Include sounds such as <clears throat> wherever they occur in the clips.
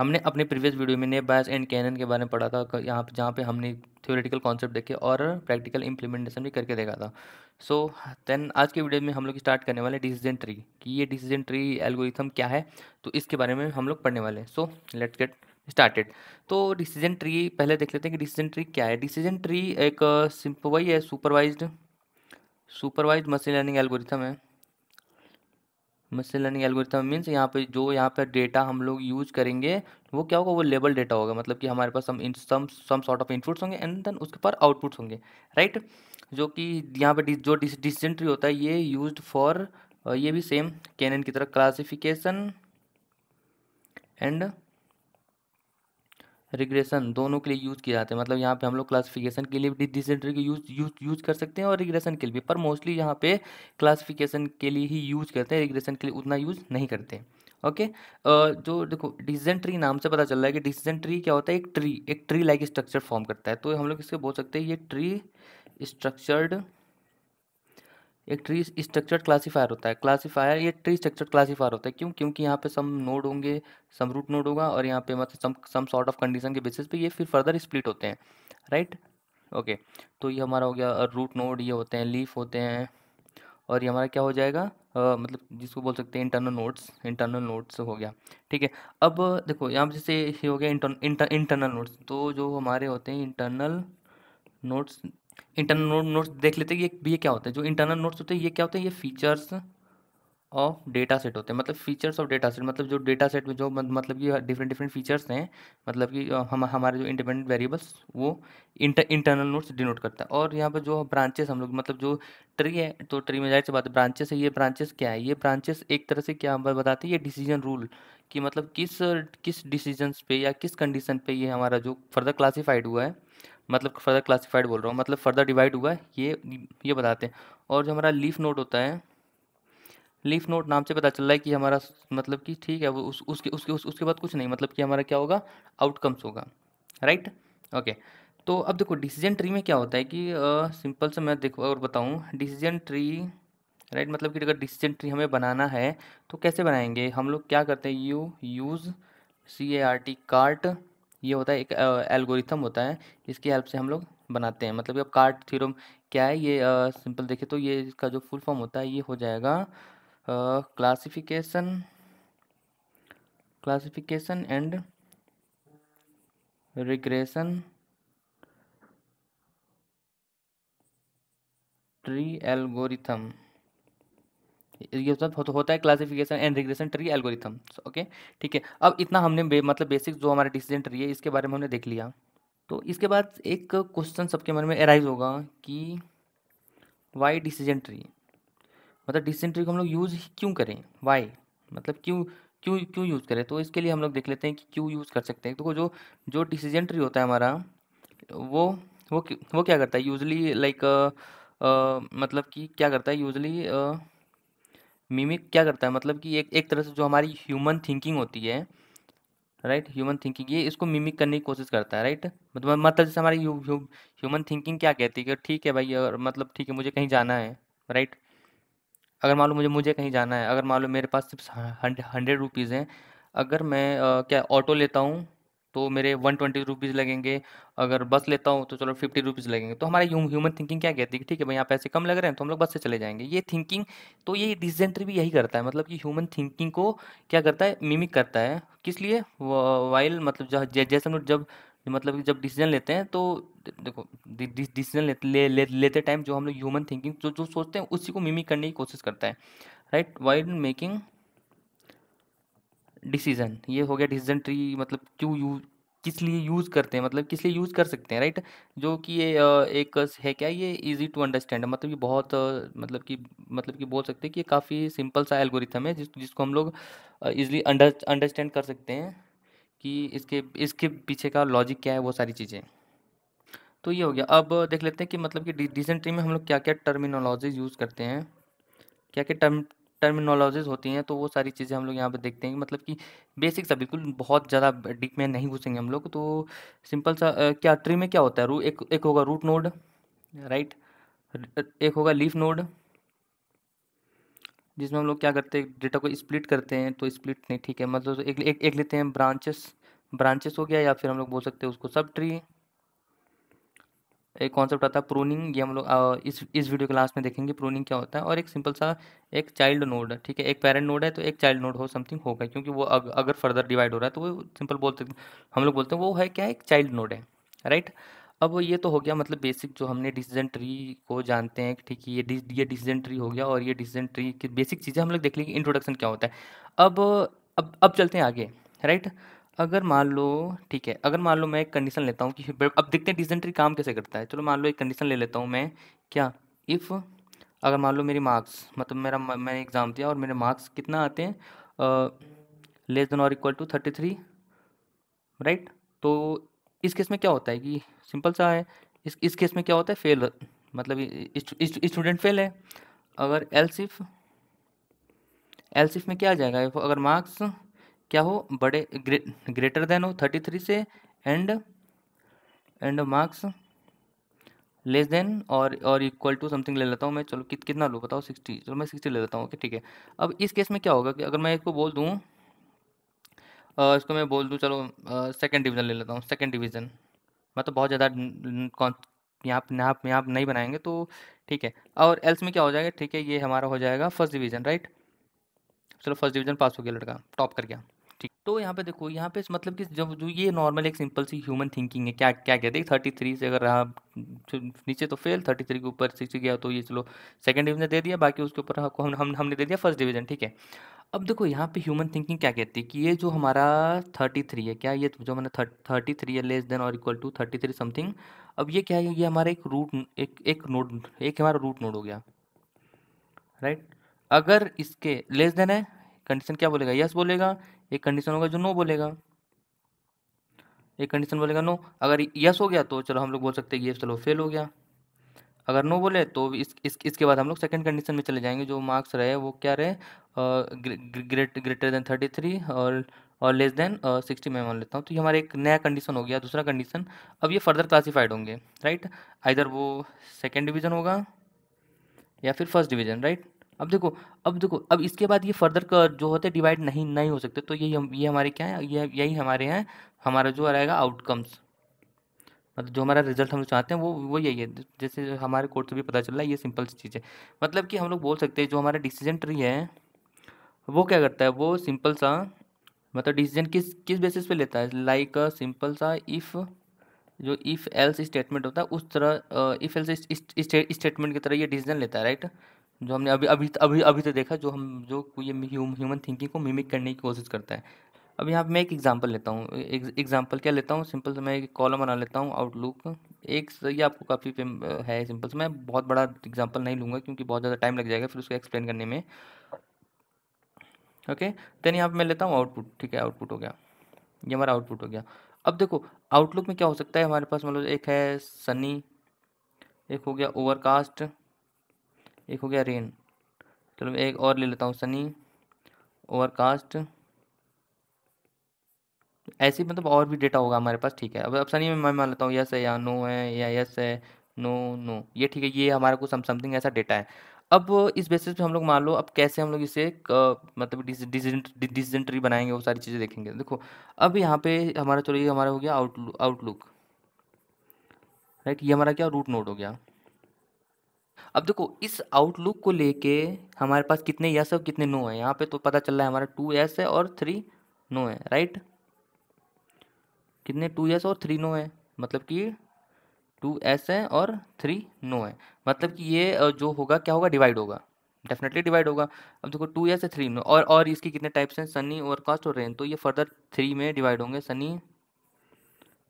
हमने अपने previous video में नेब बायस एंड कैनन के बारे में पढ़ा था यहाँ पर जहाँ पे हमने थ्योरेटिकल कॉन्सेप्ट देखे और प्रैक्टिकल इंप्लीमेंटेशन भी करके देखा था सो so, देन आज के वीडियो में हम लोग स्टार्ट करने वाले डिसीजन ट्री कि ये डिसीजन ट्री एल्गोरिथम क्या है तो इसके बारे में हम लोग पढ़ने वाले हैं सो लेट्स गेट स्टार्टेड तो डिसीजन ट्री पहले देख लेते हैं कि डिसीजन ट्री क्या है डिसीजन ट्री एक सिंपल वही है supervised supervise machine learning algorithm है मशीन लर्निंग एल्गोरिथम मीन्स यहाँ पर जो यहाँ पर डेटा हम लोग यूज करेंगे वो क्या होगा वो लेबल डेटा होगा मतलब कि हमारे पास some some some sort of inputs होंगे एंड देन उसके पर आउटपुट्स होंगे राइट जो कि यहाँ पर जो डिसीजन ट्री होता है ये यूज फॉर ये भी सेम कैनन की तरह क्लासिफिकेशन एंड रिग्रेशन दोनों के लिए यूज़ किया जाता है मतलब यहाँ पे हम लोग क्लासिफिकेशन के लिए भी डिसेंट्री को यूज यूज यूज कर सकते हैं और रिग्रेशन के लिए भी पर मोस्टली यहाँ पे क्लासिफिकेशन के लिए ही यूज करते हैं रिग्रेशन के लिए उतना यूज नहीं करते ओके जो देखो डिसीजन ट्री नाम से पता चल रहा है कि डिसीजन ट्री क्या होता है एक ट्री एक ट्री लाइक स्ट्रक्चर फॉर्म करता है तो हम लोग इसके बोल सकते हैं ये ट्री स्ट्रक्चर्ड एक ट्री स्ट्रक्चर्ड क्लासीफायर होता है क्लासीफायर ये ट्री स्ट्रक्चर्ड क्लासीफायर होता है क्यों क्योंकि यहाँ पे सम नोड होंगे सम रूट नोड होगा और यहाँ पे मतलब some some sort of condition के बेसिस पे ये फिर फर्दर स्प्लिट होते हैं राइट ओके तो ये हमारा हो गया रूट नोड ये होते हैं लीफ होते हैं और ये हमारा क्या हो जाएगा आ, मतलब जिसको बोल सकते हैं इंटरनल नोट्स इंटरनल नोट्स हो गया ठीक है अब देखो यहाँ पर जैसे ये हो गया इंटर, इंटरनल नोट्स तो जो हमारे होते हैं internal nodes internal node nodes देख लेते हैं ये ये क्या होते हैं जो इंटरनल नोट्स होते हैं ये क्या होते हैं ये फीचर्स ऑफ डेटा सेट होते हैं मतलब फीचर्स ऑफ डेटा सेट मतलब जो डेटा सेट में जो मतलब कि डिफरेंट डिफरेंट फीचर्स हैं मतलब कि हम हमारे जो इंडिपेंडेंट वेरिएबल्स वो इंटर इंटरनल नोट्स डिनोट करता है और यहाँ पर जो ब्रांचेस हम लोग मतलब जो ट्री है तो ट्री में जाहिर से बात है ब्रांचेस है ये ब्रांचेस क्या है ये ब्रांचेस एक तरह से क्या हम बताते हैं ये डिसीजन रूल कि मतलब किस किस डिसीजन पे या किस कंडीशन पे ये हमारा जो फर्दर क्लासीफाइड हुआ है मतलब फर्दर क्लासीफाइड बोल रहा हूँ मतलब फर्दर डिवाइड हुआ ये ये बताते हैं और जो हमारा लीफ नोट होता है लीफ नोट नाम से पता चल रहा है कि हमारा मतलब कि ठीक है वो उस उसके उसके उस, उसके बाद कुछ नहीं मतलब कि हमारा क्या होगा आउटकम्स होगा राइट ओके तो अब देखो डिसीजन ट्री में क्या होता है कि सिंपल uh, से मैं देखो और बताऊँ डिसीजन ट्री राइट मतलब कि अगर डिसीजन ट्री हमें बनाना है तो कैसे बनाएंगे हम लोग क्या करते हैं you use C A R T CART ये होता है एक एल्गोरिथम होता है इसकी हेल्प से हम लोग बनाते हैं मतलब अब कार्ट थ्योरम क्या है ये सिंपल देखें तो ये इसका जो फुल फॉर्म होता है ये हो जाएगा classification classification and regression tree algorithm ये तो होता है classification and regression tree algorithm okay ठीक है अब इतना हमने बे, मतलब बेसिक जो हमारा डिसीजन ट्री है इसके बारे में हमने देख लिया तो इसके बाद एक क्वेश्चन सबके मन में एराइज होगा कि वाई डिसीजन ट्री मतलब डिसीजन ट्री को हम लोग यूज़ क्यों करें वाई मतलब क्यों क्यों क्यों यूज़ करें तो इसके लिए हम लोग देख लेते हैं कि क्यों यूज़ कर सकते हैं देखो तो जो जो डिसीजन ट्री होता है हमारा वो वो वो क्या करता है usually like like, uh, uh, मतलब कि क्या करता है यूजली uh, मिमिक क्या करता है मतलब कि एक एक तरह से जो हमारी ह्यूमन थिंकिंग होती है राइट ह्यूमन थिंकिंग ये इसको मिमिक करने की कोशिश करता है राइट मतलब मतलब जैसे हमारी ह्यूमन थिंकिंग क्या कहती है कि ठीक है भाई और मतलब ठीक है मुझे कहीं जाना है राइट अगर मान लो मुझे मुझे कहीं जाना है अगर मान लो मेरे पास सिर्फ हंड्रेड रुपीज़ हैं अगर मैं आ, क्या ऑटो लेता हूँ तो मेरे वन ट्वेंटी रुपीज़ लगेंगे अगर बस लेता हूँ तो चलो फिफ्टी रुपीज़ लगेंगे तो हमारी ह्यूमन थिंकिंग क्या कहती है ठीक है भाई यहाँ पैसे कम लग रहे हैं तो हम लोग बस से चले जाएंगे ये थिंकिंग तो ये डिसेंट्री भी यही करता है मतलब कि ह्यूमन थिंकिंग को क्या करता है मिमिक करता है किस लिए वाइल मतलब जैसे हम लोग जब मतलब कि जब डिसीजन लेते हैं तो देखो डिसीजन लेते ले, ले, लेते टाइम जो हम लोग ह्यूमन थिंकिंग जो जो सोचते हैं उसी को मिमिक करने की कोशिश करता है राइट वाइल मेकिंग डिसीजन ये हो गया डिसीजन ट्री मतलब क्यों यूज किस लिए यूज़ करते हैं मतलब किस लिए यूज़ कर सकते हैं राइट जो कि ये एक है क्या ये इजी टू अंडरस्टैंड है मतलब ये बहुत मतलब कि मतलब कि बोल सकते हैं कि काफ़ी सिंपल सा एल्गोरिथम है जिस जिसको हम लोग इजली अंडरस्टैंड कर सकते हैं कि इसके इसके पीछे का लॉजिक क्या है वो सारी चीज़ें तो ये हो गया अब देख लेते हैं कि मतलब कि डिसेंट्री में हम लोग क्या क्या टर्मिनोलॉजीज यूज़ करते हैं क्या क्या टर्म टर्मिनोलॉजीज होती हैं तो वो सारी चीज़ें हम लोग यहाँ पे देखते हैं मतलब कि बेसिक सा बिल्कुल बहुत ज़्यादा डीप में नहीं घुसेंगे हम लोग तो सिंपल सा क्या ट्री में क्या होता है रू एक एक होगा रूट नोड राइट एक होगा लीफ नोड जिसमें हम लोग क्या करते हैं डेटा को स्प्लिट करते हैं तो स्प्लिट नहीं ठीक है मतलब एक, एक, एक लेते हैं ब्रांचेस ब्रांचेस हो गया या फिर हम लोग बोल सकते हैं उसको सब ट्री एक कॉन्सेप्ट आता है प्रूनिंग ये हम लोग इस इस वीडियो क्लास में देखेंगे प्रूनिंग क्या होता है और एक सिंपल सा एक चाइल्ड नोड है ठीक है एक पेरेंट नोड है तो एक चाइल्ड नोड हो समथिंग होगा क्योंकि वो अग, अगर फर्दर डिवाइड हो रहा है तो वो सिंपल बोलते हम लोग बोलते हैं वो है क्या एक चाइल्ड नोड है राइट अब ये तो हो गया मतलब बेसिक जो हमने डिसीजन ट्री को जानते हैं ठीक है ये ये डिसीजन ट्री हो गया और ये डिसीजन ट्री की बेसिक चीज़ें हम लोग देख लेंगे इंट्रोडक्शन क्या होता है अब अब अब चलते हैं आगे राइट अगर मान लो ठीक है अगर मान लो मैं एक कंडीशन लेता हूँ कि अब देखते हैं डिसेंट्री काम कैसे करता है चलो मान लो एक कंडीशन ले लेता हूँ मैं क्या इफ़ अगर मान लो मेरी मार्क्स मतलब मेरा मैंने एग्ज़ाम दिया और मेरे मार्क्स कितना आते हैं लेस देन और equal to thirty three right तो इस केस में क्या होता है कि सिंपल सा है इस इस केस में क्या होता है फेल मतलब स्टूडेंट फेल है अगर एल्सिफ एल्सिफ में क्या आ जाएगा अगर मार्क्स क्या हो बड़े ग्रे, ग्रेटर देन हो थर्टी थ्री से and and marks less than और और इक्वल टू समथिंग ले लेता हूँ मैं चलो कित कितना लूँ बताओ सिक्सटी चलो मैं सिक्सटी ले लेता हूँ ओके ठीक है अब इस केस में क्या होगा कि अगर मैं इसको बोल दूँ इसको मैं बोल दूँ चलो सेकेंड डिवीज़न ले लेता हूँ सेकेंड डिवीज़न मतलब बहुत ज़्यादा यहाँ यहाँ यहाँ नहीं बनाएंगे तो ठीक है और एल्स में क्या हो जाएगा ठीक है ये हमारा हो जाएगा फर्स्ट डिवीज़न राइट चलो फर्स्ट डिवीज़न पास हो गया लड़का टॉप कर गया ठीक तो यहाँ पे देखो यहाँ पे मतलब कि जब जो ये नॉर्मल एक सिंपल सी ह्यूमन थिंकिंग है क्या क्या कहते हैं थर्टी थ्री से अगर रहा नीचे तो फेल थर्टी थ्री के ऊपर सिक्स गया तो ये चलो सेकंड डिवीजन दे दिया बाकी उसके ऊपर हम, हम हमने दे दिया फर्स्ट डिवीजन ठीक है अब देखो यहाँ पे ह्यूमन थिंकिंग क्या कहती है कि ये जो हमारा थर्टी थ्री है क्या ये जो मैंने थर्टी थ्री है लेस देन और equal to thirty three something अब ये क्या है ये हमारा एक रूट एक एक नोड एक हमारा रूट नोड हो गया राइट right? अगर इसके लेस देन है कंडीशन क्या बोलेगा यस बोलेगा एक कंडीशन होगा जो नो बोलेगा एक कंडीशन बोलेगा नो अगर यस हो गया तो चलो हम लोग बोल सकते हैं ये चलो फेल हो गया अगर नो बोले तो इस, इस इसके बाद हम लोग सेकंड कंडीशन में चले जाएंगे जो मार्क्स रहे वो क्या रहे great greater than thirty three और और लेस देन सिक्सटी मैं मान लेता हूँ तो ये हमारा एक नया कंडीशन हो गया दूसरा कंडीशन अब ये फर्दर क्लासीफाइड होंगे राइट आइर वो सेकेंड डिवीज़न होगा या फिर फर्स्ट डिवीज़न राइट अब देखो अब देखो अब इसके बाद ये फर्दर जो होते डिवाइड नहीं नहीं हो सकते तो यही हम ये हमारे क्या है ये यही हमारे हैं हमारा जो रहेगा आउटकम्स मतलब जो हमारा रिजल्ट हम लोग चाहते हैं वो वो यही है जैसे हमारे कोर्ट से भी पता चल रहा है ये सिंपल सी चीज़ है मतलब कि हम लोग बोल सकते हैं जो हमारा डिसीजन ट्री है वो क्या करता है वो सिंपल सा मतलब डिसीजन किस किस बेसिस पे लेता है लाइक सिंपल सा इफ़ जो इफ़ एल्स स्टेटमेंट होता है उस तरह इफ़ एल्स स्टेटमेंट की तरह ये डिसीजन लेता है राइट जो हमने अभी अभी अभी अभी तक देखा जो हम जो ये ह्यूमन थिंकिंग को मिमिक करने की कोशिश करता है अब यहाँ पर मैं एक एग्जांपल लेता हूँ एग्जांपल क्या लेता हूँ सिंपल से मैं एक कॉलम बना लेता हूँ आउटलुक एक ये आपको काफ़ी है सिंपल से मैं बहुत बड़ा एग्जांपल नहीं लूँगा क्योंकि बहुत ज़्यादा टाइम लग जाएगा फिर उसको एक्सप्लेन करने में ओके देन यहाँ पर मैं लेता हूँ आउटपुट ठीक है आउटपुट हो गया ये हमारा आउटपुट हो गया अब देखो आउटलुक में क्या हो सकता है हमारे पास मतलब एक है सनी एक हो गया ओवरकास्ट एक हो गया रेन चलो एक और ले लेता हूँ सनी ओवरकास्ट ऐसे मतलब और भी डेटा होगा हमारे पास ठीक है अब अब सनी में मैं मान लेता हूँ यस है या नो है या यस है नो नो ये ठीक है ये हमारा कुछ समथिंग ऐसा डेटा है अब इस बेसिस पे हम लोग मान लो अब कैसे हम लोग इसे मतलब डिसेंट्री बनाएंगे वो सारी चीज़ें देखेंगे देखो अब यहाँ पे हमारा चलो ये हमारा हो गया आउटलुक आउटलुक राइट ये हमारा क्या रूट नोड हो गया अब देखो इस आउटलुक को लेके हमारे पास कितने यस और कितने नो है यहाँ पे तो पता चल रहा है हमारा टू यस है और थ्री नो है राइट कितने टू यस और थ्री नो है मतलब कि टू एस है और थ्री नो है मतलब कि ये जो होगा क्या होगा डिवाइड होगा डेफिनेटली डिवाइड होगा अब देखो टू एस है थ्री नो और और इसके कितने टाइप्स हैं सनी ओवरकास्ट और रेन तो ये फर्दर थ्री में डिवाइड होंगे सनी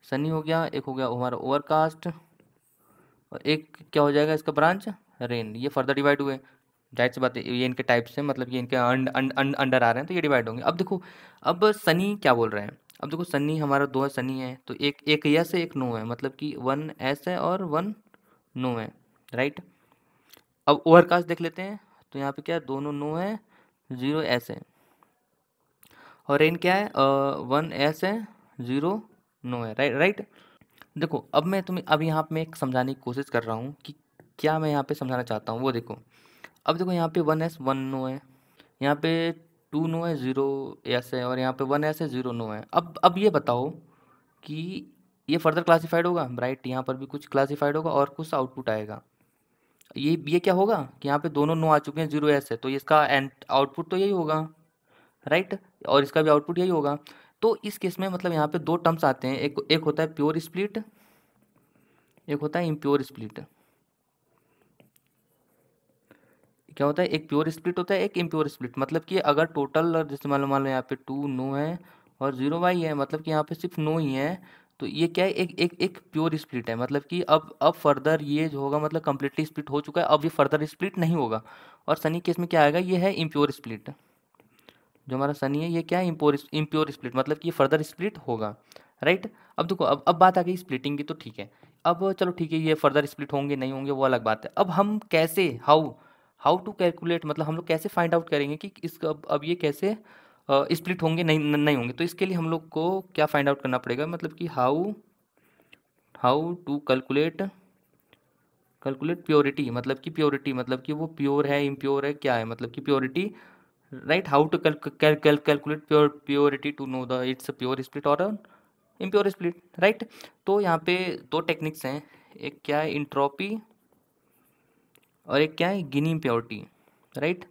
सनी हो गया एक हो गया हमारा ओवरकास्ट और एक क्या हो जाएगा इसका ब्रांच रेन ये फर्दर डिवाइड हुए जाहिर सी बात है ये इनके टाइप्स हैं मतलब ये इनके अंड, अंड, अंड, अंडर आ रहे हैं तो ये डिवाइड होंगे अब देखो अब सनी क्या बोल रहे हैं अब देखो सनी हमारा दो है सनी है तो एक एक यस है एक नो है मतलब कि वन एस है और वन नो है राइट अब ओवरकास्ट देख लेते हैं तो यहाँ पे क्या है दोनों नो है ज़ीरो एस है और रेन क्या है वन एस है ज़ीरो नो है राइट राइट देखो अब मैं तुम्हें अब यहाँ पे मैं समझाने की कोशिश कर रहा हूँ कि क्या मैं यहाँ पे समझाना चाहता हूँ वो देखो अब देखो यहाँ पे वन एस वन नो है यहाँ पे टू नो है ज़ीरो एस है और यहाँ पे वन एस है ज़ीरो नो है अब अब ये बताओ कि ये फर्दर क्लासीफाइड होगा ब्राइट यहाँ पर भी कुछ क्लासीफाइड होगा और कुछ आउटपुट आएगा ये ये क्या होगा कि यहाँ पे दोनों नो आ चुके हैं जीरो एस है तो इसका एंड आउटपुट तो यही होगा राइट और इसका भी आउटपुट यही होगा तो इस केस में मतलब यहाँ पे दो टर्म्स आते हैं एक एक होता है प्योर स्प्लिट एक होता है इम्प्योर स्प्लिट क्या होता है एक प्योर स्प्लिट होता है एक इम्प्योर स्प्लिट मतलब कि अगर टोटल जैसे मान लो मान लो यहाँ पे टू नो है और जीरो वाई है मतलब कि यहाँ पे सिर्फ नो ही है तो ये क्या है एक एक एक प्योर स्प्लिट है मतलब कि अब अब फर्दर ये जो होगा मतलब कम्प्लीटली स्प्लिट हो चुका है अब ये फर्दर स्प्लिट नहीं होगा और सनी केस में क्या आएगा ये है इम्प्योर स्प्लिट जो हमारा सनी है ये क्या है इम्पोर इम्प्योर स्प्लिट मतलब कि ये फर्दर स्प्लिट होगा राइट अब देखो अब अब बात आ गई स्प्लिटिंग की तो ठीक है अब चलो ठीक है ये फर्दर स्प्लिट होंगे नहीं होंगे वो अलग बात है अब हम कैसे हाउ हाउ टू कैलकुलेट मतलब हम लोग कैसे फाइंड आउट करेंगे कि इस अब, अब ये कैसे स्प्लिट होंगे नहीं नहीं होंगे तो इसके लिए हम लोग को क्या फाइंड आउट करना पड़ेगा मतलब कि how how to calculate calculate purity मतलब कि प्योरिटी मतलब कि वो प्योर है इम्प्योर है क्या है मतलब कि purity right how to cal- cal- cal- calculate pure purity to know the it's a pure split or an impure split right तो यहाँ पे दो टेक्निक्स हैं एक क्या है इंट्रोपी और एक क्या है गिनी इम्प्योरिटी राइट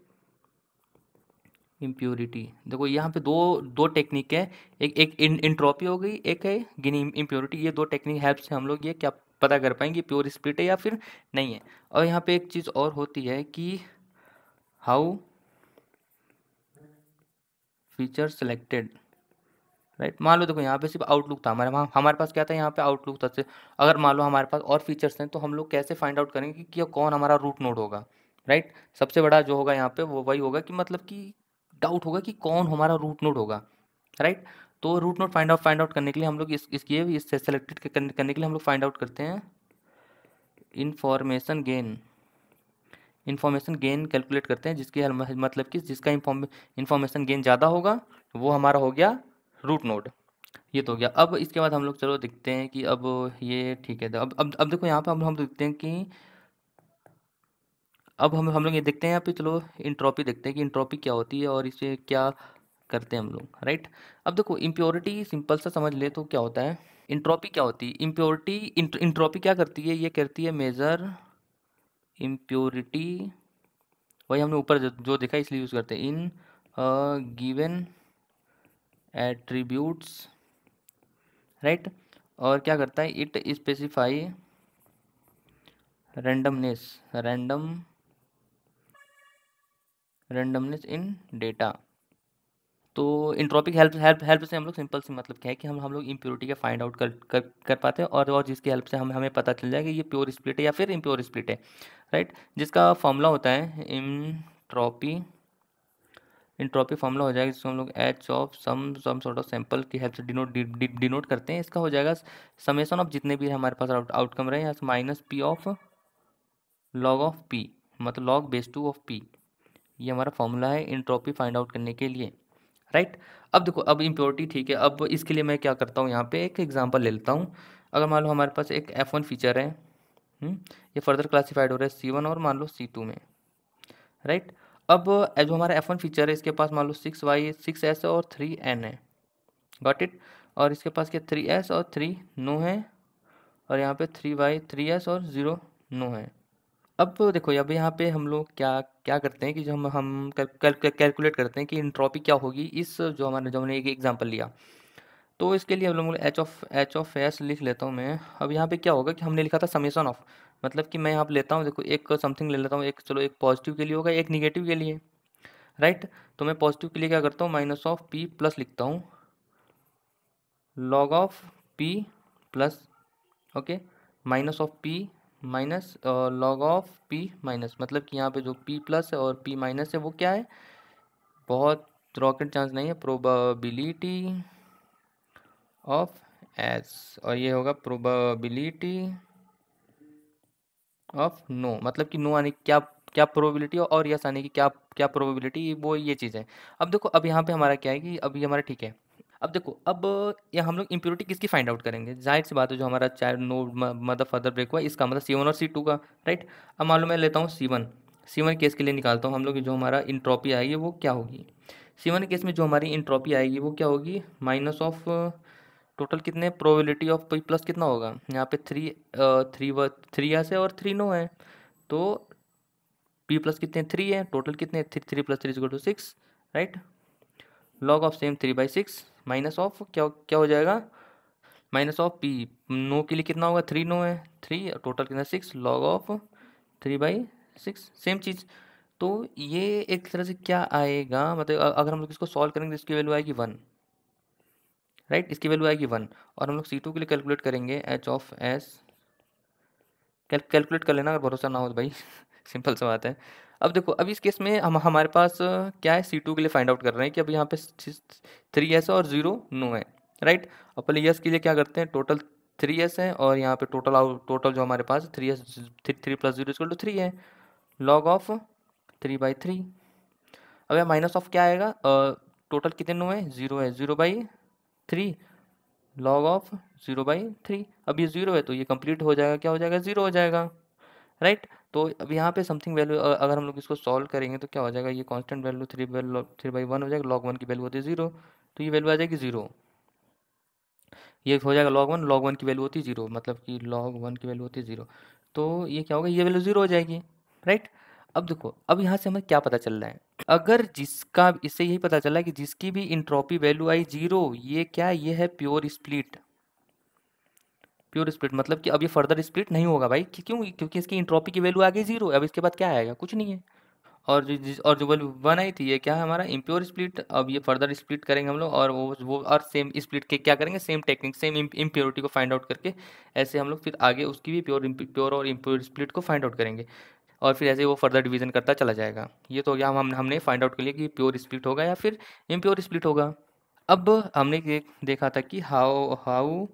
इम्प्योरिटी देखो यहाँ पे दो दो टेक्निक है एक एक इंट्रॉपी हो गई एक है गिनी इम्प्योरिटी ये दो टेक्निक हेल्प से हम लोग ये क्या पता कर पाएंगे प्योर स्प्लिट है या फिर नहीं है और यहाँ पे एक चीज़ और होती है कि हाउ फीचर सेलेक्टेड राइट मान लो देखो यहाँ पे सिर्फ आउटलुक था हमारे वहाँ हमारे पास क्या था यहाँ पे आउटलुक था से अगर मान लो हमारे पास और फीचर्स हैं तो हम लोग कैसे फाइंड आउट करेंगे कि, क्या कौन हमारा रूट नोड होगा राइट सबसे बड़ा जो होगा यहाँ पे वो वही होगा कि मतलब कि डाउट होगा कि कौन हमारा रूट नोड होगा राइट तो root node find out find out करने के लिए हम लोग इस इसके इससे सेलेक्टेड करने के लिए हम लोग फाइंड आउट करते हैं information gain information gain calculate करते हैं जिसकी मतलब कि जिसका इन्फॉर्मेशन गेन ज़्यादा होगा वो हमारा हो गया रूट नोड ये तो हो गया अब इसके बाद हम लोग चलो देखते हैं कि अब ये ठीक है अब अब अब देखो यहाँ पे हम हम देखते हैं कि अब हम हम लोग ये देखते हैं यहाँ पे चलो इंट्रॉपी देखते हैं कि इंट्रॉपी क्या होती है और इसे क्या करते हैं हम लोग राइट अब देखो इम्प्योरिटी सिंपल सा समझ ले तो क्या होता है इंट्रॉपी क्या होती है इम्प्योरिटी इंट्रॉपी क्या करती है ये करती है मेज़र इम्प्योरिटी वही हमने ऊपर जो देखा इसलिए यूज़ करते हैं इन गिवन एट्रीब्यूट्स राइट और क्या करता है it specify randomness random randomness in data तो इंट्रॉपिक हेल्प हेल्प हेल्प से हम लोग सिंपल से मतलब क्या है कि हम हम लोग इम्प्योरिटी का फाइंड आउट कर कर कर पाते हैं और और जिसकी हेल्प से हम हमें पता चल जाए कि ये प्योर स्प्लिट है या फिर इम्प्योर स्प्लिट है राइट जिसका फॉर्मूला होता है इंट्रॉपी इंट्रॉपी फॉर्मूला हो जाएगा जिसको हम लोग H of some some sort of sample की हेल्प से डिनोट डिनोट करते हैं इसका हो जाएगा समेसन ऑफ जितने भी हमारे पास आउटकम रहे हैं minus P of log of P मतलब log base two of P ये हमारा फॉर्मूला है इंट्रॉपी फाइंड आउट करने के लिए राइट अब देखो अब इम्प्योरिटी ठीक है अब इसके लिए मैं क्या करता हूँ यहाँ पे एक एग्जांपल ले लेता हूँ अगर मान लो हमारे पास एक एफ वन फीचर है हम्म, ये फर्दर क्लासीफाइड हो रहा है सी वन और मान लो सी टू में राइट अब जो हमारा एफ वन फीचर है इसके पास मान लो सिक्स वाई सिक्स एस और थ्री एन है गॉट इट और इसके पास क्या थ्री एस और थ्री नो है और यहाँ पे थ्री वाई थ्री एस और ज़ीरो नो है अब देखो अब यहाँ पे हम लोग क्या क्या करते हैं कि जो हम हम कैल, कर, कर, कैलकुलेट करते हैं कि इंट्रॉपी क्या होगी इस जो हमारे जो हमने एक एग्जांपल लिया तो इसके लिए हम लोग H of H of S लिख लेता हूँ मैं अब यहाँ पे क्या होगा कि हमने लिखा था समेसन ऑफ मतलब कि मैं यहाँ पर लेता हूँ देखो एक समथिंग ले लेता हूँ एक चलो एक पॉजिटिव के लिए होगा एक निगेटिव के लिए राइट तो मैं पॉजिटिव के लिए क्या करता हूँ माइनस ऑफ पी प्लस लिखता हूँ log of P plus okay minus of P minus log of P minus मतलब कि यहाँ पे जो पी प्लस है और पी माइनस है वो क्या है बहुत रॉकेट चांस नहीं है प्रोबेबिलिटी ऑफ एस और ये होगा प्रोबेबिलिटी ऑफ नो मतलब कि नो आने की क्या क्या प्रोबेबिलिटी और यस आने की क्या क्या प्रोबेबिलिटी वो ये चीज़ है अब देखो अब यहाँ पे हमारा क्या है कि अभी हमारा ठीक है अब देखो अब यहाँ हम लोग इम्प्योरिटी किसकी फाइंड आउट करेंगे जाहिर सी बात है जो हमारा चाय नो मदर फादर ब्रेक हुआ इसका मतलब सी वन और सी टू का राइट अब मान लो मैं लेता हूँ C one C one case के लिए निकालता हूँ हम लोग जो हमारा इंट्रॉपी आएगी वो क्या होगी सी वन केस में जो हमारी इंट्रॉपी आएगी वो क्या होगी माइनस ऑफ टोटल कितने प्रोबेबिलिटी ऑफ प्लस कितना होगा यहाँ पे थ्री थ्री व थ्री एस है और थ्री नो है तो पी प्लस कितने थ्री है टोटल कितने three plus three is to six right log of same three by six minus of क्या क्या हो जाएगा माइनस ऑफ पी नो के लिए कितना होगा थ्री नो है थ्री और टोटल कितना six log of three by six same चीज़ तो ये एक तरह से क्या आएगा मतलब अगर हम लोग इसको सॉल्व करेंगे तो इसकी वैल्यू आएगी वन राइट right? इसकी वैल्यू आएगी वन और हम लोग सी टू के लिए कैलकुलेट करेंगे एच ऑफ एस कैलकुलेट कर लेना अगर भरोसा ना हो तो भाई <laughs> सिंपल सा बात है अब देखो अब इस केस में हम हमारे पास क्या है सी टू के लिए फाइंड आउट कर रहे हैं कि अब यहाँ पे थ्री एस और ज़ीरो नो है राइट अब पहले यस के लिए क्या करते हैं टोटल थ्री एस है और यहाँ पे टोटल आउट टोटल जो हमारे पास three yes three plus zero is equal to three है log of three by three अब यहाँ माइनस ऑफ क्या आएगा टोटल कितने नो है ज़ीरो है zero by three log of zero by three अब ये ज़ीरो है तो ये कंप्लीट हो जाएगा क्या हो जाएगा ज़ीरो हो जाएगा राइट right? तो अब यहाँ पे समथिंग वैल्यू अगर हम लोग इसको सॉल्व करेंगे तो क्या हो जाएगा ये constant value three value three by one हो जाएगा लॉग वन की वैल्यू होती है जीरो तो ये वैल्यू आ जाएगी जीरो ये हो जाएगा लॉग वन लॉग वन की वैल्यू होती है जीरो मतलब कि लॉग वन की वैल्यू होती है जीरो तो ये क्या होगा ये वैल्यू जीरो हो जाएगी राइट अब देखो अब यहाँ से हमें क्या पता चल रहा है अगर जिसका इससे यही पता चला कि जिसकी भी इंट्रॉपी वैल्यू आई जीरो ये क्या ये है प्योर स्प्लिट प्योर स्प्लिट मतलब कि अब ये फर्दर स्प्लिट नहीं होगा भाई क्यों क्योंकि इसकी इंट्रॉपी की वैल्यू आ गई जीरो अब इसके बाद क्या आएगा कुछ नहीं है और जो और जो वैल्यू वन आई थी ये क्या है हमारा इम्प्योर स्प्लिट अब ये फर्दर स्प्लिट करेंगे हम लोग और वो वो और सेम स्प्लिट के क्या करेंगे सेम टेक्निक सेम इम्प्योरिटी को फाइंड आउट करके ऐसे हम लोग फिर आगे उसकी भी प्योर प्योर और इम्प्योर स्प्लिट को फाइंड आउट करेंगे और फिर ऐसे वो फर्दर डिवीजन करता चला जाएगा ये तो हो गया हम हमने फाइंड आउट कर लिया कि प्योर स्प्लिट होगा या फिर इम्प्योर स्प्लिट होगा अब हमने देखा था कि how how